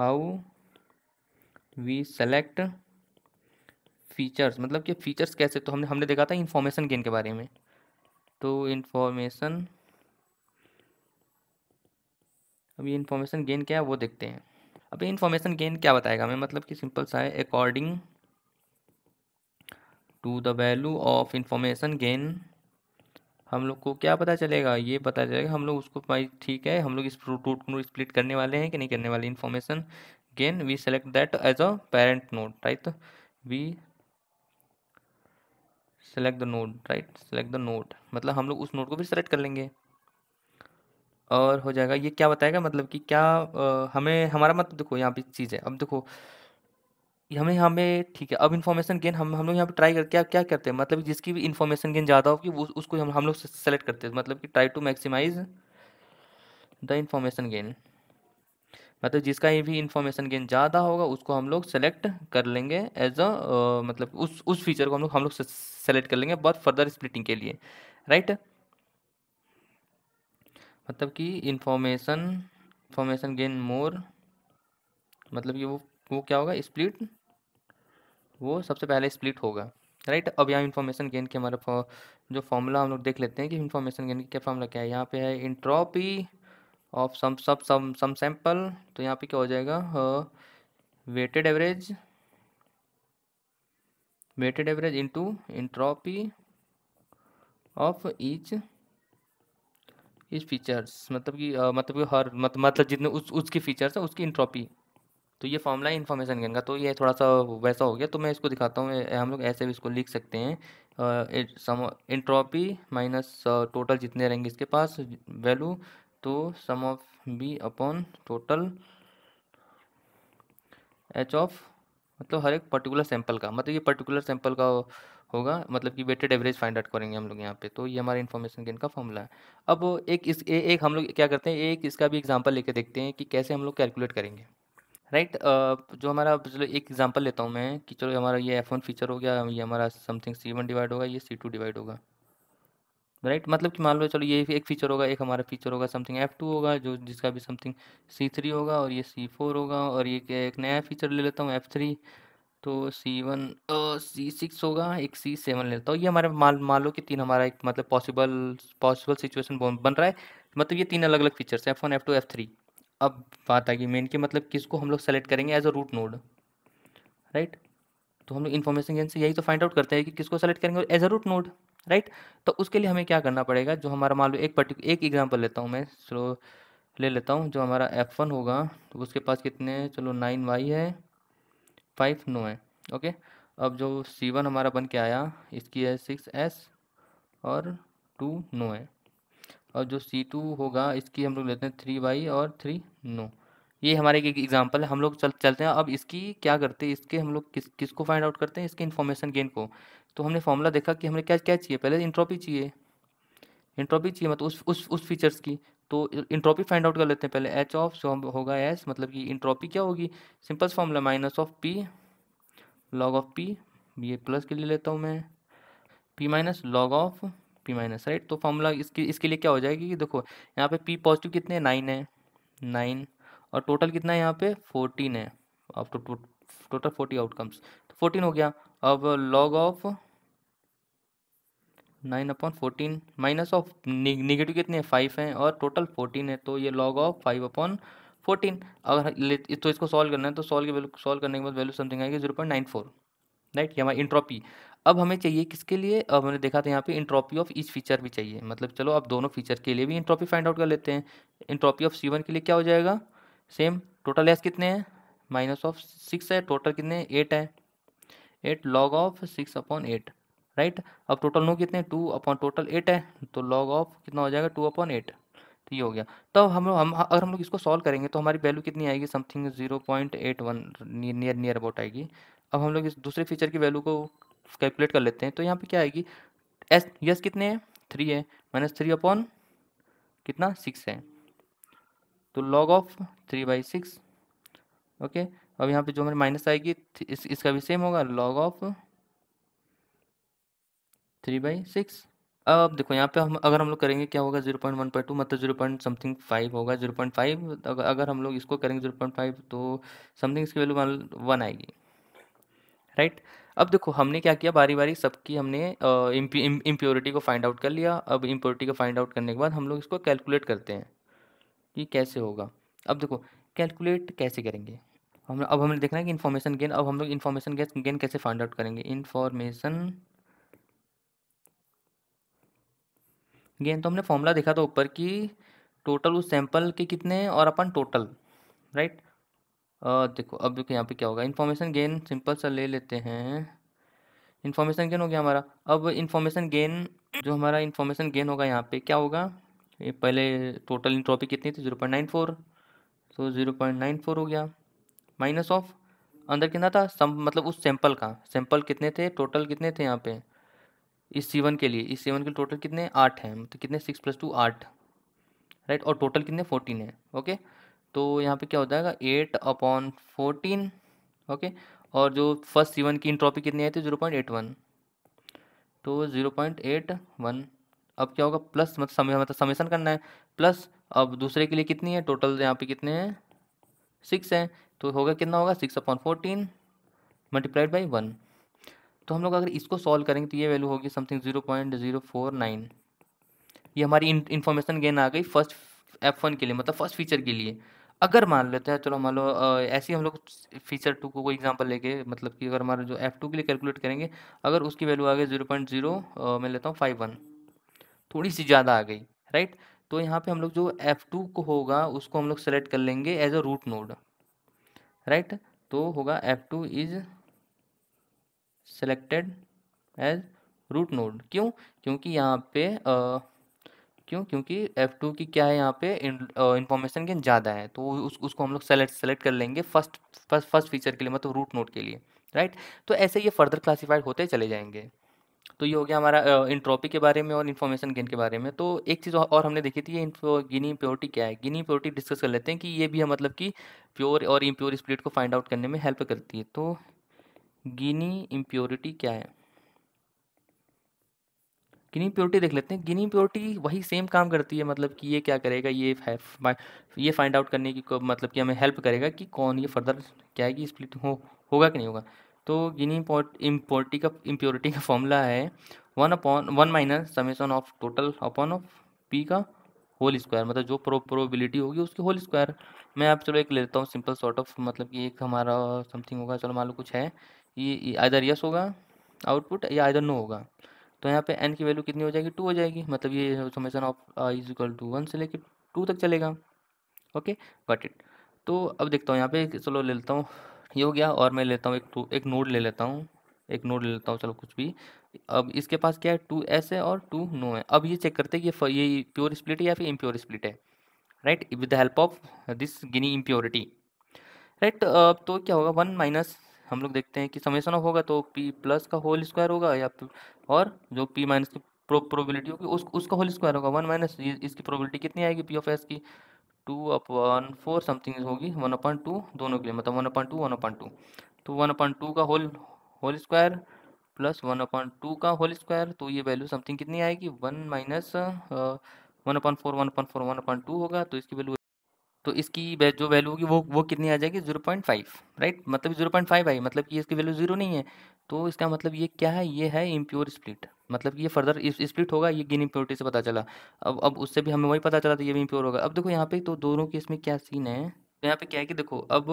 how we select features मतलब कि फीचर्स कैसे तो हमने हमने देखा था इन्फॉर्मेशन गेन के बारे में तो इन्फॉर्मेशन अब ये इन्फॉर्मेशन गेन क्या है वो देखते हैं अब ये इन्फॉर्मेशन गेन क्या बताएगा हमें मतलब कि सिंपल सा है according to the value of information gain हम लोग को क्या पता चलेगा ये पता चलेगा हम लोग उसको भाई ठीक है हम लोग इस रूट को स्प्लिट करने वाले हैं कि नहीं करने वाले information gain we select that as a parent node right we select the node right select the node मतलब हम लोग उस नोड को भी सेलेक्ट कर लेंगे और हो जाएगा ये क्या बताएगा मतलब कि क्या आ, हमें हमारा मतलब देखो यहाँ पे चीज़ है अब देखो हमें हमें ठीक है अब इन्फॉर्मेशन गेन हम हम लोग यहाँ पे ट्राई करके क्या क्या करते हैं मतलब जिसकी भी इन्फॉर्मेशन गेन ज़्यादा होगी वो उसको हम हम लोग सेलेक्ट करते हैं मतलब कि try to maximize the information gain मतलब जिसका ये भी इन्फॉर्मेशन गेन ज़्यादा होगा उसको हम लोग सेलेक्ट कर लेंगे एज अ मतलब उस उस फीचर को हम लोग हम लोग सेलेक्ट कर लेंगे बहुत फर्दर स्प्लिटिंग के लिए राइट मतलब कि इन्फॉर्मेशन इन्फॉर्मेशन गेन मोर मतलब कि वो वो क्या होगा स्प्लिट वो सबसे पहले स्प्लिट होगा राइट अब यहाँ इन्फॉर्मेशन गेन के हमारा जो फॉर्मूला हम लोग देख लेते हैं कि इन्फॉर्मेशन गेन क्या फॉर्मूला क्या है यहाँ पे है इंट्रॉपी ऑफ सम सब सम सम सैम्पल तो यहाँ पे क्या हो जाएगा weighted average weighted average into entropy of each इस फीचर्स मतलब कि मतलब कि हर मत, मतलब जितने उस उसकी फीचर्स हैं उसकी इंट्रॉपी तो ये फॉर्मूला है इन्फॉर्मेशन गेन का तो ये थोड़ा सा वैसा हो गया तो मैं इसको दिखाता हूँ हम लोग ऐसे भी इसको लिख सकते हैं इंट्रॉपी माइनस टोटल जितने रहेंगे इसके पास वैल्यू तो sum of B upon total H of मतलब हर एक पर्टिकुलर सैंपल का मतलब ये पर्टिकुलर सैंपल का होगा मतलब कि वेटेड एवरेज फाइंड आउट करेंगे हम लोग यहाँ पे तो ये हमारा इन्फॉर्मेशन गेन का फॉर्मूला है अब एक इस ए, एक हम लोग क्या करते हैं एक इसका भी एग्जांपल लेके देखते हैं कि कैसे हम लोग कैलकुलेट करेंगे राइट जो हमारा चलो एक एग्जांपल लेता हूँ मैं कि चलो हमारा ये एफ वन फीचर हो गया ये हमारा समथिंग सी वन डिवाइड होगा ये सी टू डिवाइड होगा राइट मतलब कि मान लो चलो ये एक फीचर होगा एक हमारा फीचर होगा समथिंग एफ टू होगा जो जिसका भी समथिंग सी थ्री होगा और ये सी फोर होगा और ये एक नया फीचर ले लेता हूँ एफ थ्री तो सी वन सी सिक्स होगा एक सी सेवन ले लेता हूँ ये हमारे मान मान लो कि तीन हमारा एक मतलब पॉसिबल पॉसिबल सिचुएशन बन रहा है मतलब ये तीन अलग अलग फीचर्स हैं F one F two F three अब बात आ गई मेन की मतलब किसको हम लोग सेलेक्ट करेंगे as a root node right तो हम लोग इन्फॉर्मेशन गेन से यही तो फाइंड आउट करते हैं कि किसको सेलेक्ट करेंगे as a root node right तो उसके लिए हमें क्या करना पड़ेगा जो हमारा मान लो एक पर्टिकुलर एक एग्जाम्पल लेता हूँ मैं चलो ले लेता हूँ जो हमारा एफ वन होगा तो उसके पास कितने चलो नाइन वाई है फाइव नो है ओके अब जो सी वन हमारा बन के आया इसकी है सिक्स एस और टू नो है और जो सी टू होगा इसकी हम लोग लेते हैं थ्री वाई और थ्री नो ये हमारे एक एग्जाम्पल है हम लोग चल चलते हैं अब इसकी क्या करते हैं इसके हम लोग किस किसको फाइंड आउट करते हैं इसके इन्फॉर्मेशन गेन को तो हमने फॉर्मूला देखा कि हमें क्या क्या चाहिए पहले इंट्रॉपी चाहिए इंट्रॉपी चाहिए मतलब उस उस उस फीचर्स की तो इंट्रॉपी फाइंड आउट कर लेते हैं पहले एच ऑफ जो होगा एस मतलब कि इंट्रॉपी क्या होगी simple formula minus of P log of P ये प्लस के लिए लेता हूँ मैं P minus log of P minus right तो फॉर्मूला इसके इसके लिए क्या हो जाएगी कि देखो यहाँ पे पी पॉजिटिव कितने नाइन है नाइन और टोटल कितना है यहाँ पे फोर्टीन है अब तो टोटल फोर्टी आउटकम्स तो फोर्टीन हो गया अब log of nine upon fourteen minus of negative कितने हैं फाइव हैं और टोटल फोर्टीन है तो ये log of five upon fourteen अगर तो इसको सॉल्व करना है तो सॉल्व के सॉल्व करने के बाद वैल्यू समथिंग आएगी zero point nine four right ये हमारी इंट्रॉपी अब हमें चाहिए किसके लिए अब हमने देखा था यहाँ पे इंट्रॉपी ऑफ इस फीचर भी चाहिए मतलब चलो आप दोनों फीचर के लिए भी इंट्रॉपी फाइंड आउट कर लेते हैं इंट्रॉपी ऑफ सी के लिए क्या हो जाएगा सेम टोटल एस कितने हैं माइनस ऑफ सिक्स है टोटल कितने एट है eight log of six upon eight right अब टोटल नो कितने टू अपॉन टोटल एट है तो लॉग ऑफ कितना हो जाएगा टू अपॉन एट तो ये हो गया तो हम लोग हम अगर हम लोग इसको सॉल्व करेंगे तो हमारी वैल्यू कितनी आएगी something zero point eight one near near about आएगी अब हम लोग इस दूसरे फीचर की वैल्यू को कैलकुलेट कर लेते हैं तो यहाँ पे क्या आएगी एस यस कितने हैं थ्री है माइनस थ्री अपॉन कितना सिक्स है तो log of three by six okay अब यहाँ पे जो हमारे माइनस आएगी इस, इसका भी सेम होगा log of three by six अब देखो यहाँ पे हम अगर हम लोग करेंगे क्या होगा zero point one point two मतलब जीरो पॉइंट समथिंग फाइव होगा जीरो पॉइंट फाइव अगर हम लोग इसको करेंगे जीरो पॉइंट फाइव तो समथिंग इसकी वैल्यू वन आएगी राइट अब देखो हमने क्या किया बारी बारी सबकी हमने इम्प्योरिटी को फाइंड आउट कर लिया अब इम्प्योरिटी को फाइंड आउट करने के बाद हम लोग इसको कैलकुलेट करते हैं कि कैसे होगा अब देखो कैलकुलेट कैसे करेंगे हम अब हमने देखना है कि इन्फॉर्मेशन गेन अब हम लोग इन्फॉर्मेशन गेन कैसे फाइंड आउट करेंगे इन्फॉर्मेशन गेन तो हमने फॉर्मूला देखा था ऊपर कि टोटल उस सैंपल के कितने और अपन टोटल राइट आ, देखो अब देखो यहाँ पे क्या होगा इन्फॉर्मेशन गेन सिंपल सा ले लेते हैं इन्फॉर्मेशन गेन हो गया हमारा अब इन्फॉर्मेशन गेन जो हमारा इन्फॉर्मेशन गेन होगा यहाँ पे क्या होगा ये पहले टोटल इंट्रॉपी कितनी थी जीरो पॉइंट नाइन फोर तो जीरो पॉइंट नाइन फोर हो गया माइनस ऑफ अंदर कितना था सम मतलब उस सैंपल का सैंपल कितने थे टोटल कितने थे यहाँ पे इस सीवन के लिए इस सीवन के टोटल कितने आठ हैं तो कितने सिक्स प्लस टू आठ राइट और टोटल कितने फोर्टीन है ओके तो यहाँ पे क्या हो जाएगा एट अपॉन फोर्टीन ओके और जो फर्स्ट सीवन की इंट्रॉपी कितनी आई थी जीरो पॉइंट एट वन तो ज़ीरो पॉइंट एट वन अब क्या होगा प्लस मतलब समय मतलब समेसन करना है प्लस अब दूसरे के लिए कितनी है टोटल यहाँ पे कितने हैं सिक्स हैं तो होगा कितना होगा six upon fourteen multiplied by one तो हम लोग अगर इसको सॉल्व करेंगे तो ये वैल्यू होगी something zero point zero four nine ये हमारी इन्फॉर्मेशन गेन आ गई फर्स्ट एफ वन के लिए मतलब फर्स्ट फीचर के लिए अगर मान लेते हैं चलो मान लो ऐसी ऐसे ही हम लोग फीचर टू को कोई एग्जांपल लेके मतलब कि अगर हमारा जो एफ़ टू के लिए कैलकुलेट करेंगे अगर उसकी वैल्यू आ गई जीरो पॉइंट जीरो मैं लेता हूँ फाइव वन थोड़ी सी ज़्यादा आ गई राइट तो यहाँ पे हम लोग जो एफ़ टू को होगा उसको हम लोग सेलेक्ट कर लेंगे as a root node right तो होगा F two is selected as root node क्यों क्योंकि यहाँ पे आ, क्यों क्योंकि एफ़ टू की क्या है यहाँ पे इन्फॉर्मेशन गेन ज़्यादा है तो उस उसको हम लोग सेलेक्ट सेलेक्ट कर लेंगे फर्स्ट फर्स्ट फर्स्ट फीचर के लिए मतलब रूट नोट के लिए राइट तो ऐसे ये फर्दर क्लासीफाइड होते चले जाएंगे तो ये हो गया हमारा इंट्रोपी के बारे में और इन्फॉर्मेशन गेन के बारे में तो एक चीज़ और हमने देखी थी ये गिनी प्योरिटी क्या है गिनी प्योरिटी डिस्कस कर लेते हैं कि ये भी है मतलब कि प्योर और इम्प्योर स्प्लिट को फाइंड आउट करने में हेल्प करती है तो गिनी इम्प्योरिटी क्या है गिनी प्योरिटी देख लेते हैं गिनी प्योरिटी वही सेम काम करती है मतलब कि ये क्या करेगा ये ये फाइंड आउट करने की मतलब कि हमें हेल्प करेगा कि कौन ये फर्दर क्या है कि स्प्लिट हो होगा कि नहीं होगा तो गिनी इम्प्योरिटी का इम्प्योरिटी का फॉर्मूला है one upon one minus summation of total upon of P का होल स्क्वायर मतलब जो प्रो प्रोबिलिटी होगी उसकी होल स्क्वायर मैं आप चलो एक ले लेता हूँ सिंपल सॉर्ट ऑफ मतलब कि एक हमारा समथिंग होगा चलो मान लो कुछ है ये आइधर यस होगा आउटपुट या आइधर नो होगा तो यहाँ पे एन की वैल्यू कितनी हो जाएगी टू हो जाएगी मतलब ये summation of I is equal to one से लेके टू तक चलेगा ओके बट इट तो अब देखता हूँ यहाँ पे चलो ले लेता हूँ ये हो गया और मैं लेता हूँ एक टू एक नोड ले लेता हूँ एक नोड ले लेता हूँ चलो कुछ भी अब इसके पास क्या है टू एस है और टू नो है अब ये चेक करते हैं कि ये ये प्योर स्प्लिट है या फिर इम्प्योर स्प्लिट है right with the help of this Gini impurity right तो क्या होगा वन माइनस हम लोग देखते हैं कि समेसन ऑफ होगा तो पी प्लस का होल स्क्वायर होगा या और जो पी माइनस की प्रोबेबिलिटी होगी उस उसका होल स्क्वायर होगा वन माइनस इसकी प्रोबेबिलिटी कितनी आएगी पी ऑफ एस की टू अपॉन फोर समथिंग होगी वन अपन टू दोनों के लिए मतलब one upon two one upon two तो वन अपन टू का whole whole square plus one upon two का होल स्क्वायर तो ये वैल्यू समथिंग कितनी आएगी one minus one upon four one upon four one upon two होगा तो इसकी वैल्यू तो इसकी जो वैल्यू होगी वो वो कितनी आ जाएगी जीरो पॉइंट फाइव राइट मतलब जीरो पॉइंट फाइव आई मतलब कि इसकी वैल्यू जीरो नहीं है तो इसका मतलब ये क्या है ये है इम्प्योर स्प्लिट मतलब कि ये फर्दर स्प्लिट होगा ये गिन इम्प्योरिटी से पता चला अब अब उससे भी हमें वही पता चला था तो ये भी इम्प्योर होगा अब देखो यहाँ पे तो दोनों के इसमें क्या सीन है तो यहाँ पे क्या है कि देखो अब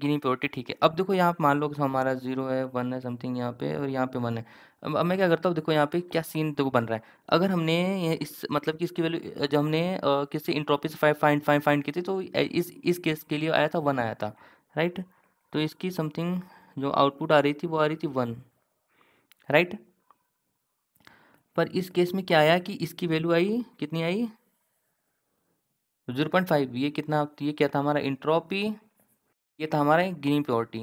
गिनी प्योरिटी ठीक है अब देखो यहाँ पे मान लो कि हमारा जीरो है वन है समथिंग यहाँ पे और यहाँ पे वन है अब, अब मैं क्या करता हूँ देखो यहाँ पे क्या सीन देखो बन रहा है अगर हमने इस मतलब कि इसकी वैल्यू जब हमने किसी इंट्रोपी से फाइव फाइंड फाइव फाइंड की थी तो इस इस केस के लिए आया था वन आया था राइट तो इसकी समथिंग जो आउटपुट आ रही थी वो आ रही थी वन राइट पर इस केस में क्या आया कि इसकी वैल्यू आई कितनी आई जीरो पॉइंट फाइव ये कितना ये क्या था हमारा इंट्रोपी ये था हमारा ग्रीन प्योरिटी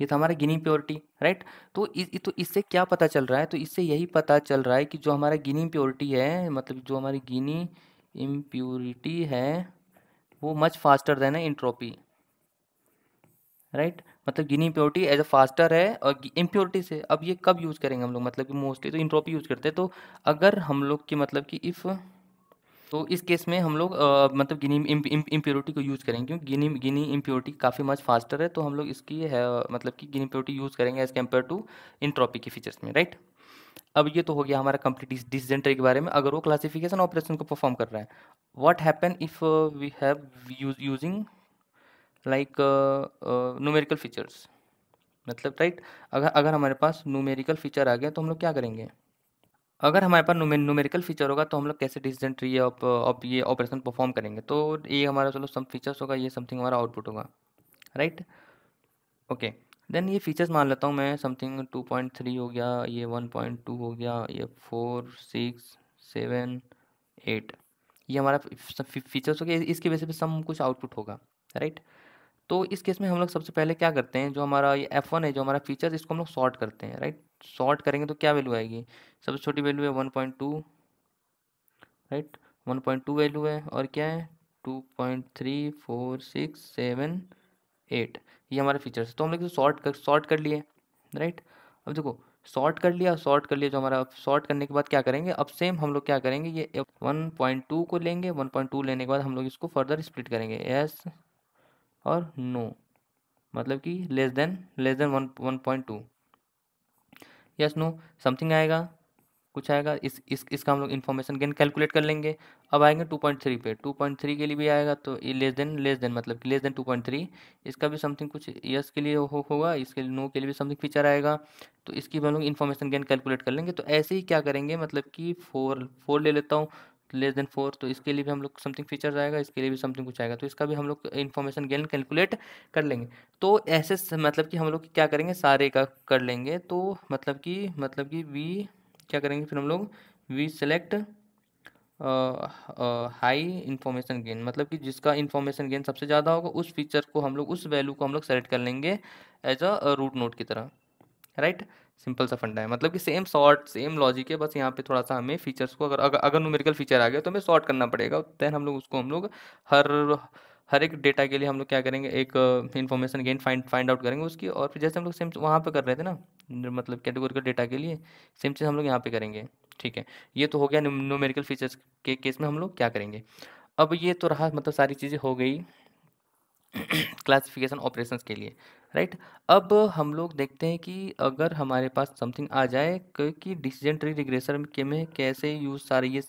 ये था हमारा गिनी प्योरिटी राइट तो इस तो इससे क्या पता चल रहा है तो इससे यही पता चल रहा है कि जो हमारा गिनी प्योरिटी है मतलब जो हमारी गिनी इम्प्योरिटी है वो मच फास्टर देन है इंट्रोपी राइट मतलब Gini purity as a faster है और इम्प्योरिटी से अब ये कब यूज़ करेंगे हम लोग मतलब कि मोस्टली तो इंट्रोपी यूज़ करते हैं तो अगर हम लोग की मतलब कि इफ़ तो इस केस में हम लोग मतलब गिनी इम्प्योरिटी को यूज़ करेंगे क्योंकि गिनी गिनी इम्प्योरिटी काफ़ी मच फास्टर है तो हम लोग इसकी है मतलब कि गिनी प्योरिटी यूज़ करेंगे एज़ कम्पेयर टू इंट्रोपी के फीचर्स में राइट अब ये तो हो गया हमारा कंप्लीट डिसजेंटर के बारे में अगर वो क्लासिफिकेशन ऑपरेशन को परफॉर्म कर रहा है what happen if we have using like numerical features मतलब राइट अगर अगर हमारे पास न्यूमेरिकल फीचर आ गया तो हम लोग क्या करेंगे अगर हमारे पास न्यूमेरिकल फीचर होगा तो हम लोग कैसे डिसीजन ट्री ऑफ ऑफ ये ऑपरेशन परफॉर्म करेंगे तो ये हमारा चलो सम फीचर्स होगा ये समथिंग हमारा आउटपुट होगा राइट ओके देन ये फीचर्स मान लेता हूँ मैं समथिंग टू पॉइंट थ्री हो गया ये वन पॉइंट टू हो गया ये फोर सिक्स सेवन एट ये हमारा फीचर्स हो गया इसके वजह से सम कुछ आउटपुट होगा राइट right? तो इस केस में हम लोग सबसे पहले क्या करते हैं जो हमारा ये एफ वन है जो हमारा फीचर्स इसको हम लोग शॉर्ट करते हैं राइट शॉर्ट करेंगे तो क्या वैल्यू आएगी सबसे छोटी वैल्यू है one point two right one point two value है और क्या है two point three four six seven eight ये हमारे फीचर्स तो हम लोग शॉर्ट कर शॉर्ट कर लिए राइट अब देखो शॉर्ट कर लिया शॉर्ट कर लिया जो हमारा शॉर्ट करने के बाद क्या करेंगे अब सेम हम लोग क्या करेंगे ये वन पॉइंट टू को लेंगे वन पॉइंट टू लेने के बाद हम लोग इसको फर्दर स्प्लिट करेंगे एस और नो मतलब कि less than less than one one point two yes no something आएगा कुछ आएगा इस इस इसका हम लोग इन्फॉर्मेशन गेन कैलकुलेट कर लेंगे अब आएंगे टू पॉइंट थ्री पे टू पॉइंट थ्री के लिए भी आएगा तो ये लेस देन लेस देन मतलब कि less than two point three इसका भी समथिंग कुछ यस के लिए हो होगा इसके लिए नो के लिए भी समथिंग फीचर आएगा तो इसकी भी हम लोग इन्फॉर्मेशन गेन कैलकुलेट कर लेंगे तो ऐसे ही क्या करेंगे मतलब कि फोर फोर ले लेता हूँ लेस देन फोर तो इसके लिए भी हम लोग समथिंग फीचर आएगा इसके लिए भी समथिंग कुछ आएगा तो इसका भी हम लोग इन्फॉर्मेशन गेन कैलकुलेट कर लेंगे तो ऐसे मतलब कि हम लोग क्या करेंगे सारे का कर लेंगे तो मतलब कि मतलब कि वी क्या करेंगे फिर हम लोग we select high information gain मतलब कि जिसका इन्फॉर्मेशन गेन सबसे ज़्यादा होगा उस फीचर को हम लोग उस वैल्यू को हम लोग सेलेक्ट कर लेंगे एज अ रूट नोट की तरह राइट right? सिंपल सा फंडा है मतलब कि सेम शॉर्ट सेम लॉजिक है बस यहाँ पे थोड़ा सा हमें फीचर्स को अगर अगर न्यूमेरिकल फीचर आ गया तो हमें शॉर्ट करना पड़ेगा दैन हम लोग उसको हम लोग हर हर एक डेटा के लिए हम लोग क्या करेंगे एक information gain find find out करेंगे उसकी और फिर जैसे हम लोग सेम वहाँ पर कर रहे थे ना मतलब कैटेगोरिकल डेटा के लिए सेम चीज़ हम लोग यहाँ पर करेंगे ठीक है ये तो हो गया न्यूमेरिकल फीचर्स के केस में हम लोग क्या करेंगे अब ये तो रहा मतलब सारी चीज़ें हो गई क्लासिफिकेशन <clears throat> ऑपरेशंस के लिए राइट अब हम लोग देखते हैं कि अगर हमारे पास समथिंग आ जाए क्योंकि डिसीजन ट्री रिग्रेसर के में कैसे यूज सारे ये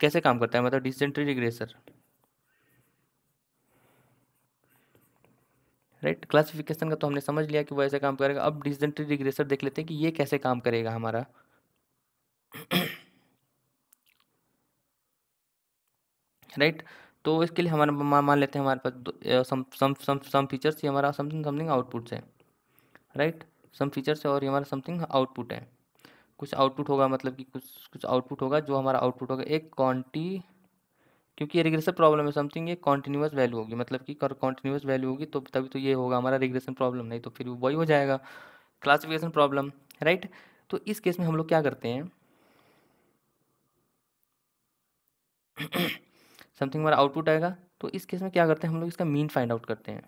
कैसे काम करता है मतलब decision tree regressor right classification का तो हमने समझ लिया कि वो ऐसे काम करेगा अब डिसीजन ट्री रिग्रेसर देख लेते हैं कि ये कैसे काम करेगा हमारा <clears throat> राइट right? तो इसके लिए हमारे मान लेते हैं हमारे पास सम सम सम सम फीचर्स ये हमारा समथिंग समथिंग आउटपुट्स है राइट सम फीचर्स है और ये हमारा समथिंग आउटपुट है कुछ आउटपुट होगा मतलब कि कुछ कुछ आउटपुट होगा जो हमारा आउटपुट होगा एक क्वान्टी क्योंकि ये रिग्रेशन प्रॉब्लम है समथिंग ये कॉन्टीन्यूस वैल्यू होगी मतलब कि कॉन्टीन्यूस वैल्यू होगी तो तभी तो ये होगा हमारा रिग्रेशन प्रॉब्लम नहीं तो फिर वही हो जाएगा क्लासिफिकेशन प्रॉब्लम राइट तो इस केस में हम लोग क्या करते हैं समथिंग हमारा आउटपुट आएगा तो इस केस में क्या करते हैं हम लोग इसका मीन फाइंड आउट करते हैं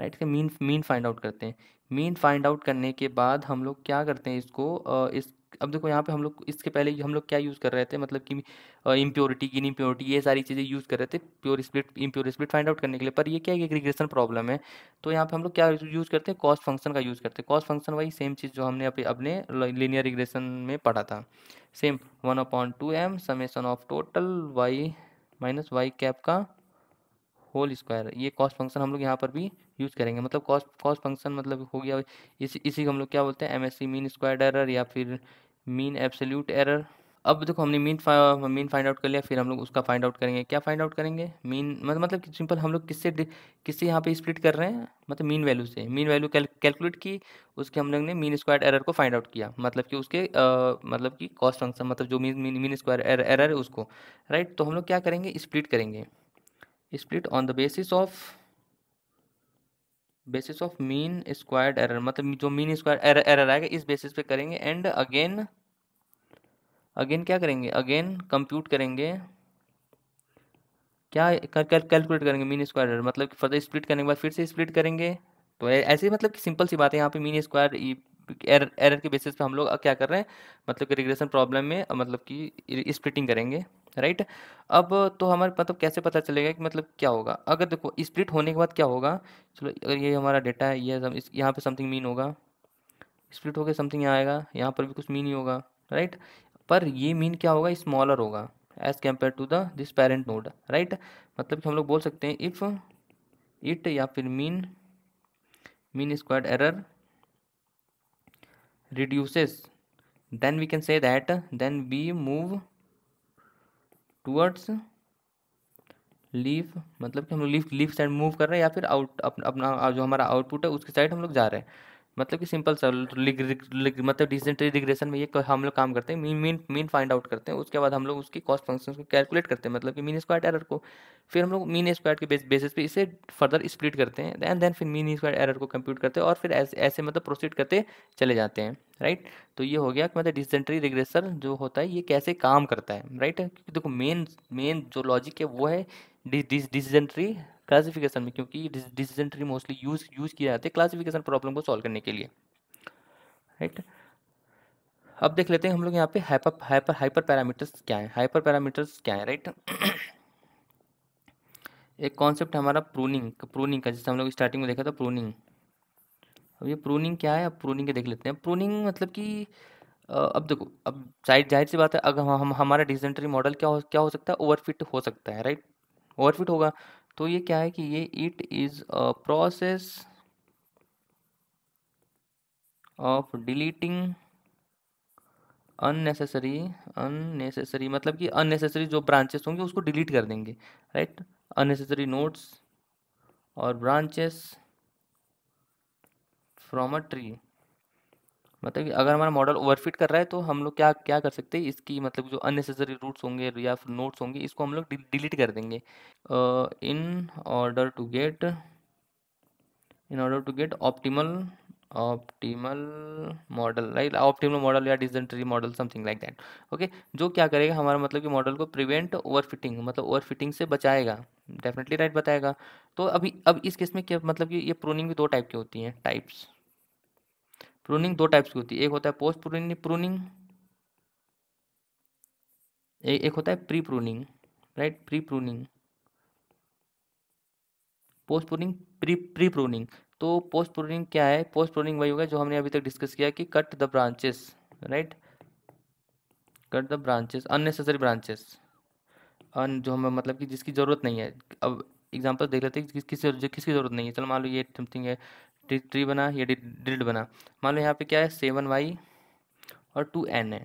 राइट इसका मीन मीन फाइंड आउट करते हैं मीन फाइंड आउट करने के बाद हम लोग क्या करते हैं इसको इस अब देखो यहाँ पे हम लोग इसके पहले हम लोग क्या यूज़ कर रहे थे मतलब कि इम्प्योरिटी गिन इम्प्योरिटी ये सारी चीज़ें यूज़ कर रहे थे pure split impure split find out करने के लिए पर ये क्या है एक रिग्रेशन प्रॉब्लम है तो यहाँ पे हम लोग क्या यूज़ करते हैं कॉस्ट फंक्शन का यूज़ करते हैं कॉस्ट फंक्शन वही सेम चीज़ जो हमने अपने लीनियर रिग्रेशन में पढ़ा था same one upon two M summation of total Y minus Y cap का होल स्क्वायर ये कॉस्ट फंक्शन हम लोग यहाँ पर भी यूज़ करेंगे मतलब कॉस्ट कॉस्ट फंक्शन मतलब हो गया इसी इसी को हम लोग क्या बोलते हैं M S C mean squared error या फिर मीन एब्सोल्यूट एरर अब देखो हमने मीन मीन फाइंड आउट कर लिया फिर हम लोग उसका फाइंड आउट करेंगे क्या फाइंड आउट करेंगे मीन मतलब मतलब सिंपल हम लोग किससे किससे यहाँ पे स्प्लिट कर रहे हैं मतलब मीन वैल्यू से मीन वैल्यू कैलकुलेट की उसके हम लोग ने मीन स्क्वायर एरर को फाइंड आउट किया मतलब कि उसके आ, मतलब कि कॉस्ट फंक्शन मतलब जो मीन मीन स्क्वायर एरर है उसको राइट तो हम लोग क्या करेंगे स्प्लिट करेंगे split on the basis of basis of mean squared error मतलब जो मीन स्क्वायर एरर आएगा इस बेसिस पे करेंगे एंड अगेन अगेन क्या करेंगे अगेन कंप्यूट करेंगे क्या कैलकुलेट कर, कर, कैलकुलेट करेंगे मीन स्क्वायर एरर मतलब फर्दर स्प्लिट करने के बाद फिर से स्प्लिट करेंगे तो ऐसे मतलब कि सिंपल सी बात है यहाँ पे मीन स्क्वायर एरर एरर के बेसिस पे हम लोग क्या कर रहे हैं मतलब कि रिग्रेशन प्रॉब्लम में मतलब कि स्प्लिटिंग करेंगे राइट अब तो हमारे मतलब कैसे पता चलेगा कि मतलब क्या होगा अगर देखो स्प्लिट होने के बाद क्या होगा चलो अगर ये हमारा डेटा है ये यह यहाँ पे समथिंग मीन होगा स्प्लिट होकर समथिंग यहाँ आएगा यहाँ पर भी कुछ मीन ही होगा राइट पर ये मीन क्या होगा स्मॉलर होगा as compare to the this parent node right मतलब कि हम लोग बोल सकते हैं इफ़ इट या फिर mean mean squared error reduces then we can say that then we move towards leaf मतलब कि हम लोग लीफ लीफ साइड मूव कर रहे हैं या फिर आउट अपना जो हमारा आउटपुट है उसकी साइड हम लोग जा रहे हैं मतलब कि सिंपल सा मतलब डिसेंट्री रिग्रेशन में ये हम लोग काम करते हैं mean mean mean find out करते हैं उसके बाद हम लोग उसकी कॉस्ट फंक्शन को कैलकुलेट करते हैं मतलब कि मीन स्क्वायर एरर को फिर हम लोग मीन स्क्वायर के बेस बेसिस पे इसे फर्दर स्प्लिट करते हैं एंड देन फिर मीन स्क्वायर एरर को कंप्यूट करते हैं और फिर ऐसे ऐसे मतलब प्रोसीड करते चले जाते हैं राइट तो ये हो गया कि मतलब डिसेंट्री रिग्रेसर जो होता है ये कैसे काम करता है राइट क्योंकि देखो मेन मेन जो लॉजिक है वो है डिसीजन ट्री क्लासिफिकेशन में क्योंकि decision tree mostly use use किया जाता है क्लासिफिकेशन प्रॉब्लम को सॉल्व करने के लिए राइट अब देख लेते हैं हम लोग यहाँ पे हाइपर हाइपर हाइपर पैरामीटर्स क्या है हाइपर पैरामीटर्स क्या है राइट <clears throat> एक कॉन्सेप्ट हमारा प्रूनिंग प्रूनिंग का जैसे हम लोग स्टार्टिंग में देखा था प्रूनिंग अब ये प्रूनिंग क्या है अब प्रूनिंग के देख लेते हैं प्रूनिंग मतलब कि अब देखो अब जाहिर जाहिर सी बात है अगर हम हमारा डिसेंट्री मॉडल क्या हो क्या हो सकता है ओवरफिट हो सकता है राइट ओवरफिट होगा तो ये क्या है कि ये it is a process of deleting unnecessary unnecessary मतलब कि अननेसेसरी जो ब्रांचेस होंगे उसको डिलीट कर देंगे राइट अननेसेसरी नोट्स और ब्रांचेस फ्रॉम अ ट्री मतलब कि अगर हमारा मॉडल ओवरफिट कर रहा है तो हम लोग क्या क्या कर सकते हैं इसकी मतलब जो अननेसेसरी रूट्स होंगे या फिर नोट्स होंगे इसको हम लोग डिलीट कर देंगे in order to get in order to get optimal optimal model right optimal model या decision tree model something like that okay जो क्या करेगा हमारा मतलब कि मॉडल को प्रिवेंट ओवर फिटिंग मतलब ओवर फिटिंग से बचाएगा डेफिनेटली राइट right बताएगा तो अभी अब इस केस में क्या मतलब कि ये प्रोनिंग भी दो टाइप की होती हैं टाइप्स प्रूनिंग दो टाइप्स की होती है एक होता है पोस्ट प्रूनिंग प्रूनिंग एक होता है pre pruning right pre pruning post pruning pre pre pruning तो पोस्ट प्रूनिंग क्या है पोस्ट प्रूनिंग वही होगा जो हमने अभी तक डिस्कस किया कि cut the branches right cut the branches unnecessary branches अन जो हमें मतलब कि जिसकी ज़रूरत नहीं है अब एग्जाम्पल देख लेते हैं किसकी किसकी ज़रूरत नहीं है चलो मान लो ये समथिंग है थ्री बना या डिल्ड बना मान लो यहाँ पे क्या है सेवन वाई और टू एन है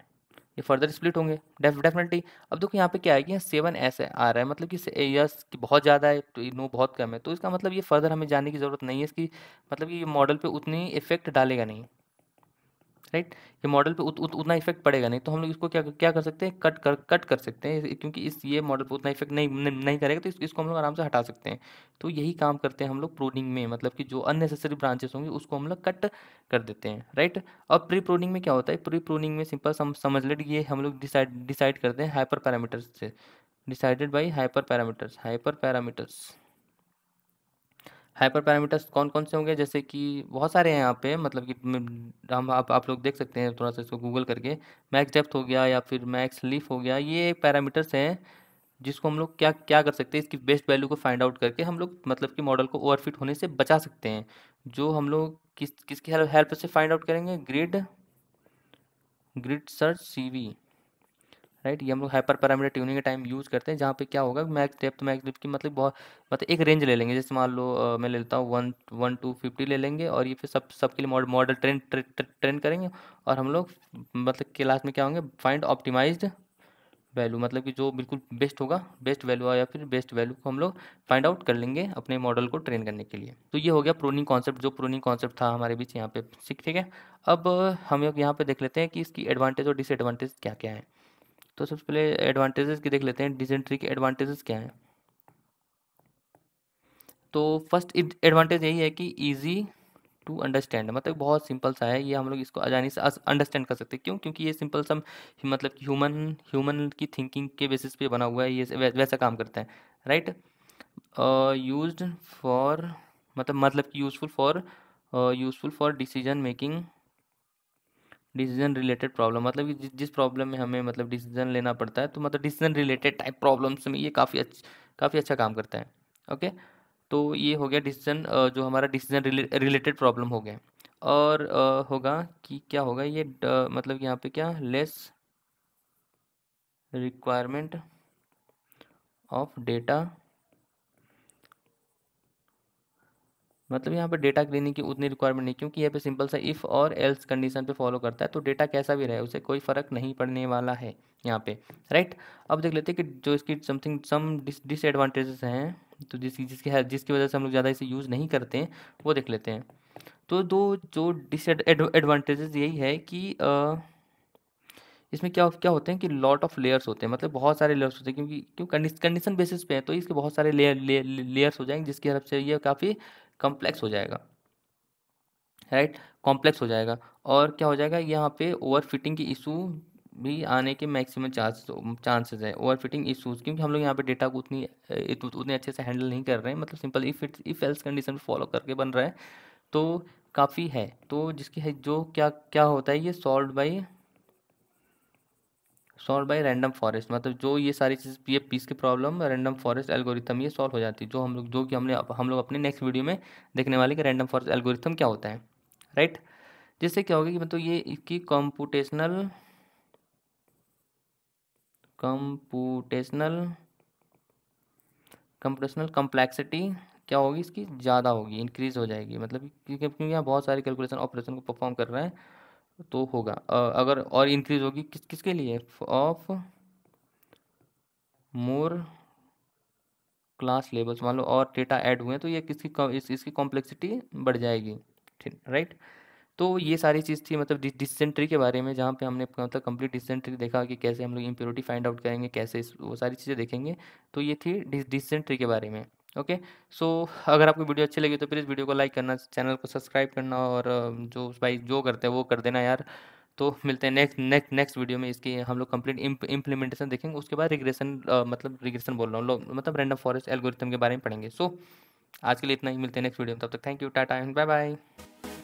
ये फर्दर स्प्लिट होंगे डेफिनेटली अब देखो यहाँ पे क्या है कि यहाँ सेवन एस आ रहा है मतलब कि यस कि बहुत ज़्यादा है तो नो बहुत कम है तो इसका मतलब ये फर्दर हमें जानने की ज़रूरत नहीं है इसकी मतलब कि ये मॉडल पे उतनी इफेक्ट डालेगा नहीं राइट ये मॉडल पे उत, उत, उतना इफेक्ट पड़ेगा नहीं तो हम लोग इसको क्या क्या कर सकते हैं कट कर कट कर सकते हैं क्योंकि इस ये मॉडल पे उतना इफेक्ट नहीं न, नहीं करेगा तो इस, इसको हम लोग आराम से हटा सकते हैं तो यही काम करते हैं हम लोग प्रोनिंग में मतलब कि जो अननेसेसरी ब्रांचेस होंगे उसको हम लोग कट कर देते हैं राइट अब प्री प्रोनिंग में क्या होता है प्री प्रोनिंग में सिंपल सम, समझ लेट ये हम लोग डिसाइड डिसाइड करते हैं हाइपर पैरामीटर्स से decided by hyper parameters hyper parameters hyper parameters कौन कौन से होंगे जैसे कि बहुत सारे हैं यहाँ पे मतलब कि हम आप आप लोग देख सकते हैं थोड़ा सा इसको गूगल करके मैक्स डेप्थ हो गया या फिर मैक्स लीफ हो गया ये पैरामीटर्स हैं जिसको हम लोग क्या क्या कर सकते हैं इसकी बेस्ट वैल्यू को फाइंड आउट करके हम लोग मतलब कि मॉडल को ओवरफिट होने से बचा सकते हैं जो हम लोग किस किसकी हेल्प से फाइंड आउट करेंगे grid grid search V right ये हम लोग हाइपर पैरामीटर ट्यूनिंग के टाइम यूज़ करते हैं जहाँ पे क्या होगा मैक्स डेप्थ मैक्स डेप्थ की मतलब बहुत मतलब एक रेंज ले लेंगे जैसे मान लो मैं ले लेता हूँ वन वन टू फिफ्टी ले लेंगे और ये फिर सब सबके लिए मॉडल मॉडल ट्रेन ट्रेन करेंगे और हम लोग मतलब क्लास में क्या होंगे फाइंड ऑप्टिमाइज्ड वैल्यू मतलब कि जो बिल्कुल बेस्ट होगा बेस्ट वैल्यू या फिर बेस्ट वैल्यू को हम लोग फाइंड आउट कर लेंगे अपने मॉडल को ट्रेन करने के लिए तो ये हो गया प्रोनिंग कॉन्सेप्ट जो प्रोनिंग कॉन्सेप्ट था हमारे बीच यहाँ पे ठीक ठीक है अब हम लोग यहाँ पे देख लेते हैं कि इसकी एडवांटेज और डिसएडवांटेज क्या क्या है तो सबसे पहले एडवांटेजेस की देख लेते हैं डिजेंट्री के एडवांटेजेस क्या हैं तो फर्स्ट एडवांटेज यही है कि ईजी टू अंडरस्टैंड मतलब बहुत सिंपल सा है ये हम लोग इसको आसानी से अंडरस्टैंड कर सकते हैं क्यों क्योंकि ये सिंपल सम मतलब कि ह्यूमन ह्यूमन की थिंकिंग के बेसिस पे बना हुआ है ये वैसा काम करता है राइट यूज फॉर मतलब मतलब कि useful for useful for decision making decision related problem मतलब कि जिस प्रॉब्लम में हमें मतलब डिसीजन लेना पड़ता है तो मतलब डिसीजन रिलेटेड टाइप प्रॉब्लम्स में ये काफ़ी अच्छ काफ़ी अच्छा काम करता है ओके तो ये हो गया डिसीजन जो हमारा डिसीजन रिलेटेड प्रॉब्लम हो गया और होगा कि क्या होगा ये द, मतलब यहाँ पे क्या लेस रिक्वायरमेंट ऑफ डेटा मतलब यहाँ पर डेटा क्लीनिंग की उतनी रिक्वायरमेंट नहीं क्योंकि यहाँ पे सिंपल सा इफ़ और एल्स कंडीशन पे फॉलो करता है तो डेटा कैसा भी रहे उसे कोई फ़र्क नहीं पड़ने वाला है यहाँ पे राइट अब देख लेते हैं कि जो इसकी समथिंग सम डिसएडवांटेजेस हैं तो जिसकी जिसकी जिसकी वजह से हम लोग ज़्यादा इसे यूज़ नहीं करते हैं वो देख लेते हैं तो दो जो डिसएडवांटेजेस यही है कि आ, इसमें क्या क्या होते हैं कि लॉट ऑफ लेयर्स होते हैं मतलब बहुत सारे लेयर्स होते हैं क्योंकि क्यों कंडीशन बेसिस पे है तो इसके बहुत सारे लेयर्स हो जाएंगे जिसकी तरफ से ये काफ़ी कॉम्प्लेक्स हो जाएगा राइट कॉम्प्लेक्स हो जाएगा और क्या हो जाएगा यहाँ पे ओवर फिटिंग की इशू भी आने के मैक्सिमम चांस चांसेस है ओवर फिटिंग इशूज़ क्योंकि हम लोग यहाँ पे डेटा को उतनी उतने अच्छे से हैंडल नहीं कर रहे हैं मतलब simple if it's if else condition follow करके बन रहा है तो काफ़ी है तो जिसकी है जो क्या क्या होता है ये solve by solve by random forest मतलब जो ये सारी चीज़ ये पीस की प्रॉब्लम रैंडम फॉरेस्ट एल्गोरिथम ये सॉल्व हो जाती है जो हम लोग जो कि हमने हम लोग अपने नेक्स्ट वीडियो में देखने वाले कि रैंडम फॉरेस्ट एल्गोरिथम क्या होता है राइट जिससे क्या होगा कि मतलब ये इसकी कॉम्पुटेशनल कंप्यूटेशनल कंप्यूटेशनल कम्प्लेक्सिटी क्या होगी इसकी ज़्यादा होगी इंक्रीज़ हो जाएगी मतलब क्योंकि यहाँ बहुत सारे कैलकुलेशन ऑपरेशन को परफॉर्म कर रहे हैं तो होगा अगर और इंक्रीज होगी किस किसके लिए ऑफ मोर क्लास लेवल्स मान लो और डेटा ऐड हुए तो ये किसकी इस, इसकी कॉम्प्लेक्सिटी बढ़ जाएगी ठीक राइट तो ये सारी चीज़ थी मतलब डिसेंट्री के बारे में जहाँ पे हमने मतलब कंप्लीट डिसेंट्री देखा कि कैसे हम लोग इम्प्योरिटी फाइंड आउट करेंगे कैसे वो सारी चीज़ें देखेंगे तो ये थी डिसेंट्री के बारे में ओके सो अगर आपको वीडियो अच्छी लगी तो प्लीज़ वीडियो को लाइक करना चैनल को सब्सक्राइब करना और जो भाई जो करते हैं वो कर देना यार तो मिलते हैं नेक्स्ट नेक्स्ट नेक्स्ट वीडियो में इसकी हम लोग कंप्लीट इम्प्लीमेंटेशन देखेंगे उसके बाद रिग्रेशन मतलब रिग्रेशन बोल रहा हूँ लोग मतलब रैंडम फॉरेस्ट एल्गोरिथम के बारे में पढ़ेंगे सो so, आज के लिए इतना ही मिलते हैं नेक्स्ट वीडियो में तब तक thank you tata and bye bye